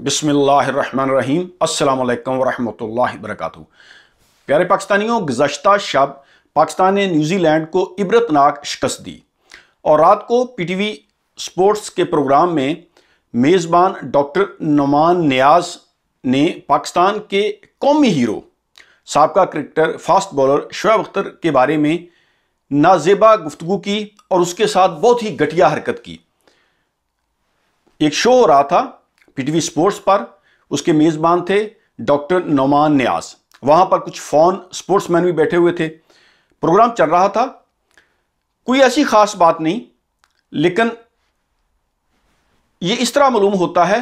बिसमीम अल्लाम वरहमल वर्क प्यारे पाकिस्तानियों गुजशत शब पाकिस्तान ने न्यूजीलैंड को इबरतनाक शिकस्त दी और रात को पी टी वी स्पोर्ट्स के प्रोग्राम में मेज़बान डॉक्टर नमान न्याज ने पाकिस्तान के कौमी हीरो सबका cricketer fast bowler Shoaib Akhtar के बारे में नाजेबा गुफ्तु की और उसके साथ बहुत ही घटिया हरकत की एक शो हो रहा था पीटीवी स्पोर्ट्स पर उसके मेज़बान थे डॉक्टर नौमान न्यास वहाँ पर कुछ फॉन स्पोर्ट्समैन भी बैठे हुए थे प्रोग्राम चल रहा था कोई ऐसी ख़ास बात नहीं लेकिन ये इस तरह मालूम होता है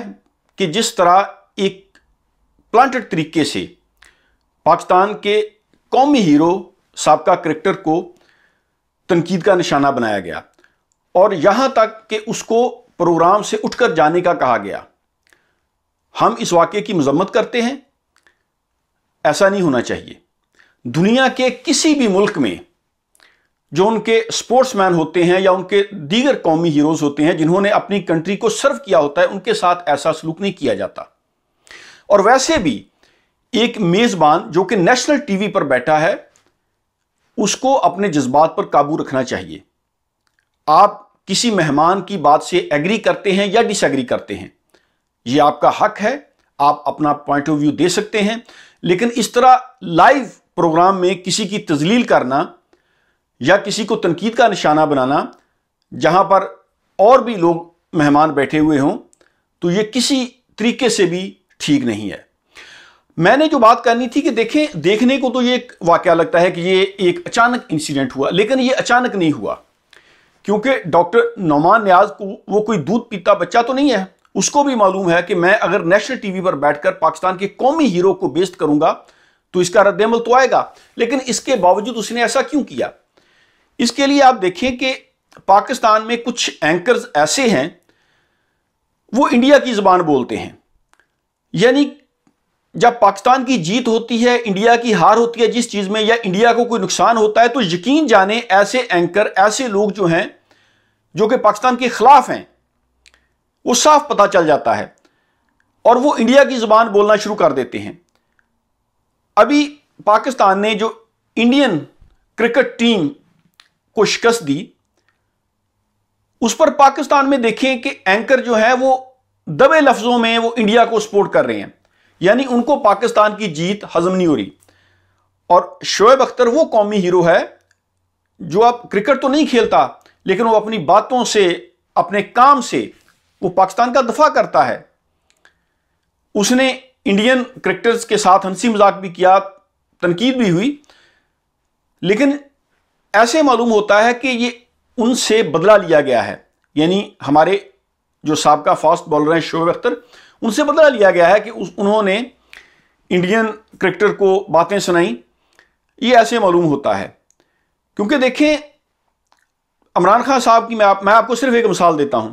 कि जिस तरह एक प्लांटेड तरीके से पाकिस्तान के कौमी हीरो सबका क्रिकेटर को तनकीद का निशाना बनाया गया और यहाँ तक कि उसको प्रोग्राम से उठकर जाने का कहा गया हम इस वाक्य की मजम्मत करते हैं ऐसा नहीं होना चाहिए दुनिया के किसी भी मुल्क में जो उनके स्पोर्ट्समैन होते हैं या उनके दीगर कौमी हीरोज़ होते हैं जिन्होंने अपनी कंट्री को सर्व किया होता है उनके साथ ऐसा सलूक नहीं किया जाता और वैसे भी एक मेज़बान जो कि नेशनल टीवी पर बैठा है उसको अपने जज्बात पर काबू रखना चाहिए आप किसी मेहमान की बात से एग्री करते हैं या डिसएग्री करते हैं ये आपका हक है आप अपना पॉइंट ऑफ व्यू दे सकते हैं लेकिन इस तरह लाइव प्रोग्राम में किसी की तजलील करना या किसी को तनकीद का निशाना बनाना जहां पर और भी लोग मेहमान बैठे हुए हों तो ये किसी तरीके से भी ठीक नहीं है मैंने जो बात करनी थी कि देखें देखने को तो ये एक वाक़ लगता है कि ये एक अचानक इंसिडेंट हुआ लेकिन ये अचानक नहीं हुआ क्योंकि डॉक्टर नौमान न्याज को वो कोई दूध पीता बच्चा तो नहीं है उसको भी मालूम है कि मैं अगर नेशनल टीवी पर बैठकर पाकिस्तान के कौमी हीरो को बेस्ट करूंगा तो इसका रद्दमल तो आएगा लेकिन इसके बावजूद उसने ऐसा क्यों किया इसके लिए आप देखें कि पाकिस्तान में कुछ एंकर्स ऐसे हैं वो इंडिया की ज़बान बोलते हैं यानी जब पाकिस्तान की जीत होती है इंडिया की हार होती है जिस चीज़ में या इंडिया को कोई नुकसान होता है तो यकीन जाने ऐसे एंकर ऐसे लोग जो हैं जो कि पाकिस्तान के खिलाफ हैं वो साफ पता चल जाता है और वो इंडिया की ज़ुबान बोलना शुरू कर देते हैं अभी पाकिस्तान ने जो इंडियन क्रिकेट टीम को शिकस्त दी उस पर पाकिस्तान में देखें कि एंकर जो है वो दबे लफ्ज़ों में वो इंडिया को सपोर्ट कर रहे हैं यानी उनको पाकिस्तान की जीत हजम नहीं हो रही और शोएब अख्तर वो कौमी हीरो है जो अब क्रिकेट तो नहीं खेलता लेकिन वो अपनी बातों से अपने काम से वो पाकिस्तान का दफा करता है उसने इंडियन क्रिकेटर्स के साथ हंसी मजाक भी किया तनकीद भी हुई लेकिन ऐसे मालूम होता है कि ये उनसे बदला लिया गया है यानी हमारे जो सबका फास्ट बॉलर हैं शोएब अख्तर उनसे बदला लिया गया है कि उस उन्होंने इंडियन क्रिकेटर को बातें सुनाई ये ऐसे मालूम होता है क्योंकि देखें इमरान खान साहब की मैं आप मैं आपको सिर्फ एक मिसाल देता हूं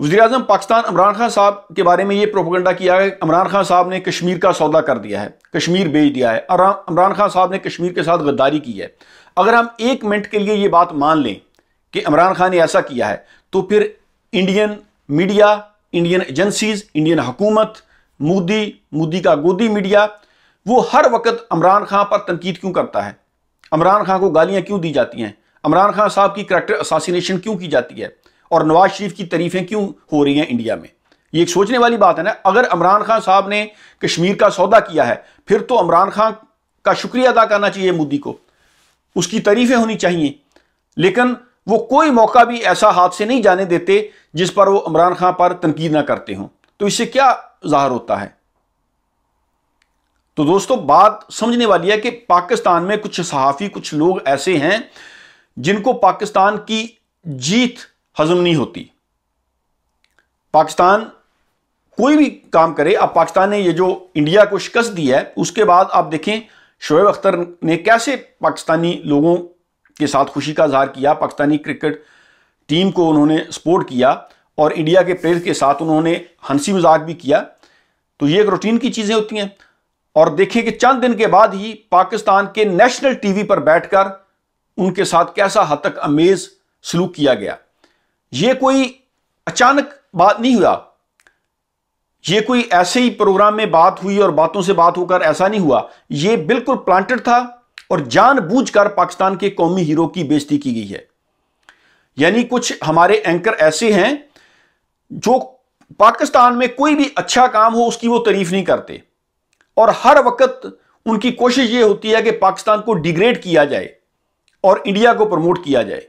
वजी अजम पाकिस्तान इमरान खान साहब के बारे में ये प्रोपोगंडा किया है इमरान खान साहब ने कश्मीर का सौदा कर दिया है कश्मीर बेच दिया है और इमरान खान साहब ने कश्मीर के साथ गद्दारी की है अगर हम एक मिनट के लिए ये बात मान लें कि इमरान खान ने ऐसा किया है तो फिर Indian media Indian agencies Indian हुकूमत मोदी मोदी का गोदी मीडिया वो हर वक्त इमरान खान पर तनकीद क्यों करता है इमरान खान को गालियाँ क्यों दी जाती हैं इमरान खान साहब की करैक्टर असासीनेशन क्यों की जाती है और नवाज शरीफ की तरीफें क्यों हो रही हैं इंडिया में ये एक सोचने वाली बात है ना अगर इमरान खान साहब ने कश्मीर का सौदा किया है फिर तो इमरान खान का शुक्रिया अदा करना चाहिए मोदी को उसकी तारीफें होनी चाहिए लेकिन वो कोई मौका भी ऐसा हाथ से नहीं जाने देते जिस पर वो इमरान खान पर तनकीद ना करते हों तो इससे क्या जाहिर होता है तो दोस्तों बात समझने वाली है कि पाकिस्तान में कुछ सहाफ़ी कुछ लोग ऐसे हैं जिनको पाकिस्तान की जीत हजम नहीं होती पाकिस्तान कोई भी काम करे अब पाकिस्तान ने ये जो इंडिया को शिकस्त दी है उसके बाद आप देखें शोएब अख्तर ने कैसे पाकिस्तानी लोगों के साथ खुशी का इजहार किया पाकिस्तानी क्रिकेट टीम को उन्होंने सपोर्ट किया और इंडिया के प्लेयर के साथ उन्होंने हंसी मजाक भी किया तो ये एक रूटीन की चीज़ें होती हैं और देखें कि चंद दिन के बाद ही पाकिस्तान के नेशनल टीवी पर बैठकर उनके साथ कैसा हद तक अमेज सलूक किया गया ये कोई अचानक बात नहीं हुआ ये कोई ऐसे ही प्रोग्राम में बात हुई और बातों से बात होकर ऐसा नहीं हुआ ये बिल्कुल प्लांटेड था और जानबूझकर पाकिस्तान के कौमी हीरो की बेजती की गई है यानी कुछ हमारे एंकर ऐसे हैं जो पाकिस्तान में कोई भी अच्छा काम हो उसकी वो तारीफ नहीं करते और हर वक्त उनकी कोशिश ये होती है कि पाकिस्तान को डिग्रेड किया जाए और इंडिया को प्रमोट किया जाए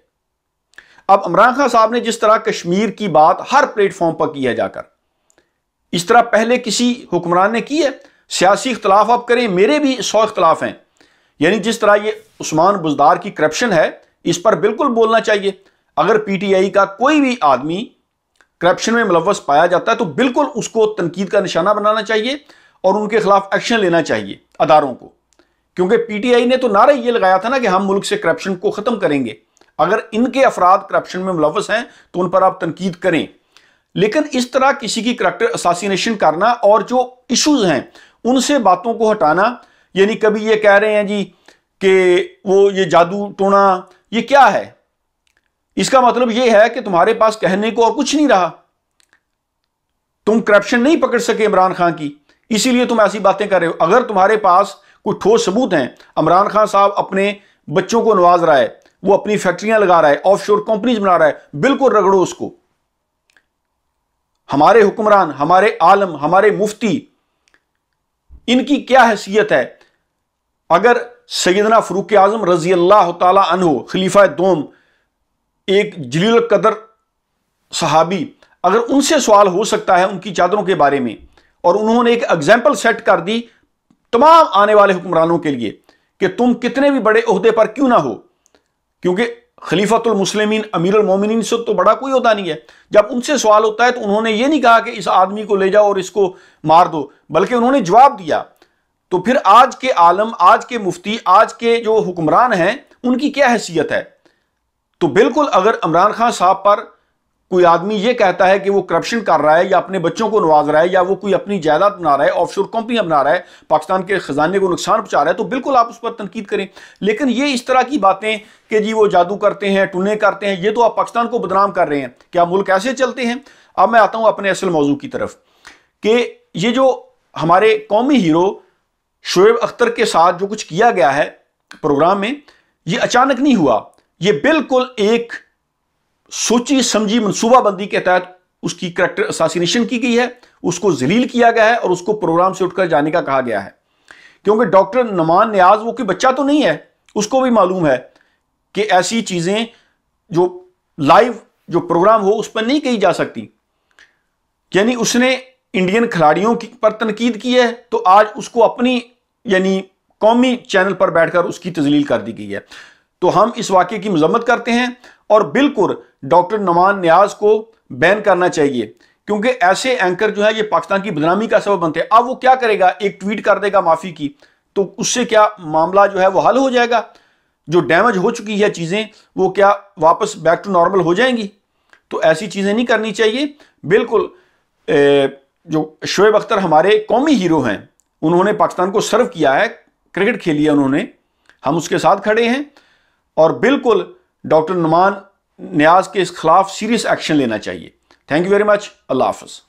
अब इमरान खान साहब ने जिस तरह कश्मीर की बात हर प्लेटफॉर्म पर की है जाकर इस तरह पहले किसी हुक्मरान ने की है सियासी इख्तलाफ आप करें मेरे भी सौ इख्तलाफ हैं यानी जिस तरह ये उस्मान बुजदार की करप्शन है इस पर बिल्कुल बोलना चाहिए अगर पी टी आई का कोई भी आदमी करप्शन में मुलवस पाया जाता है तो बिल्कुल उसको तनकीद का निशाना बनाना चाहिए और उनके खिलाफ एक्शन लेना चाहिए अदारों को क्योंकि पीटीआई ने तो नारा ये लगाया था ना कि हम मुल्क से करप्शन को ख़त्म करेंगे अगर इनके अफराद करप्शन में मुलवस हैं तो उन पर आप तनकीद करें लेकिन इस तरह किसी की करैक्टर असासीनेशन करना और जो इश्यूज हैं उनसे बातों को हटाना यानी कभी ये कह रहे हैं जी कि वो ये जादू टोना ये क्या है इसका मतलब ये है कि तुम्हारे पास कहने को और कुछ नहीं रहा तुम करप्शन नहीं पकड़ सके इमरान खान की इसीलिए तुम ऐसी बातें कर रहे हो अगर तुम्हारे पास कोई ठोस सबूत हैं इमरान खान साहब अपने बच्चों को नवाज रहा है वो अपनी फैक्ट्रियां लगा रहा है ऑफशोर कंपनीज बना रहा है बिल्कुल रगड़ो उसको हमारे हुक्मरान हमारे आलम हमारे मुफ्ती इनकी क्या हैसियत है अगर सैदना फ़रूक आज़म रजी अल्लाह तहो खलीफा दोम एक जलील कदर सहाबी अगर उनसे सवाल हो सकता है उनकी चादरों के बारे में और उन्होंने एक एग्जाम्पल सेट कर दी तमाम आने वाले हुक्मरानों के लिए कि तुम कितने भी बड़े अहदे पर क्यों ना हो क्योंकि खलीफतुल मुस्लिमीन अमीरुल मोमिनीन से तो बड़ा कोई होता नहीं है जब उनसे सवाल होता है तो उन्होंने ये नहीं कहा कि इस आदमी को ले जाओ और इसको मार दो बल्कि उन्होंने जवाब दिया तो फिर आज के आलम आज के मुफ्ती आज के जो हुक्मरान हैं उनकी क्या हैसियत है तो बिल्कुल अगर इमरान खान साहब पर कोई आदमी ये कहता है कि वो करप्शन कर रहा है या अपने बच्चों को नवाज रहा है या वो कोई अपनी जायदाद बना रहा है ऑफशोर कंपनी बना रहा है पाकिस्तान के खजाने को नुकसान पहुंचा रहा है तो बिल्कुल आप उस पर तनकीद करें लेकिन ये इस तरह की बातें कि जी वो जादू करते हैं टूने करते हैं ये तो आप पाकिस्तान को बदनाम कर रहे हैं क्या मुल्क ऐसे चलते हैं अब मैं आता हूँ अपने असल मौजू की तरफ कि ये जो हमारे कौमी हीरो शुएब अख्तर के साथ जो कुछ किया गया है प्रोग्राम में ये अचानक नहीं हुआ ये बिल्कुल एक सोची समझी मनसूबाबंदी के तहत उसकी करेक्टर असासीनेशन की गई है उसको जलील किया गया है और उसको प्रोग्राम से उठकर जाने का कहा गया है क्योंकि डॉक्टर नमान न्याज वो कोई बच्चा तो नहीं है उसको भी मालूम है कि ऐसी चीज़ें जो लाइव जो प्रोग्राम हो उस पर नहीं कही जा सकती यानी उसने इंडियन खिलाड़ियों की पर तनकीद की है तो आज उसको अपनी यानी कौमी चैनल पर बैठकर उसकी तजलील कर दी गई है तो हम इस वाक्य की मजम्मत करते हैं और बिल्कुल डॉक्टर नमान न्याज को बैन करना चाहिए क्योंकि ऐसे एंकर जो है ये पाकिस्तान की बदनामी का सबब बनते हैं अब वो क्या करेगा एक ट्वीट कर देगा माफ़ी की तो उससे क्या मामला जो है वो हल हो जाएगा जो डैमेज हो चुकी है चीज़ें वो क्या वापस बैक टू नॉर्मल हो जाएंगी तो ऐसी चीज़ें नहीं करनी चाहिए बिल्कुल ए, जो शोएब अख्तर हमारे कौमी हीरो हैं उन्होंने पाकिस्तान को सर्व किया है क्रिकेट खेली है उन्होंने हम उसके साथ खड़े हैं और बिल्कुल डॉक्टर नुमान न्याज के इस खिलाफ सीरियस एक्शन लेना चाहिए थैंक यू वेरी मच अल्लाह हाफ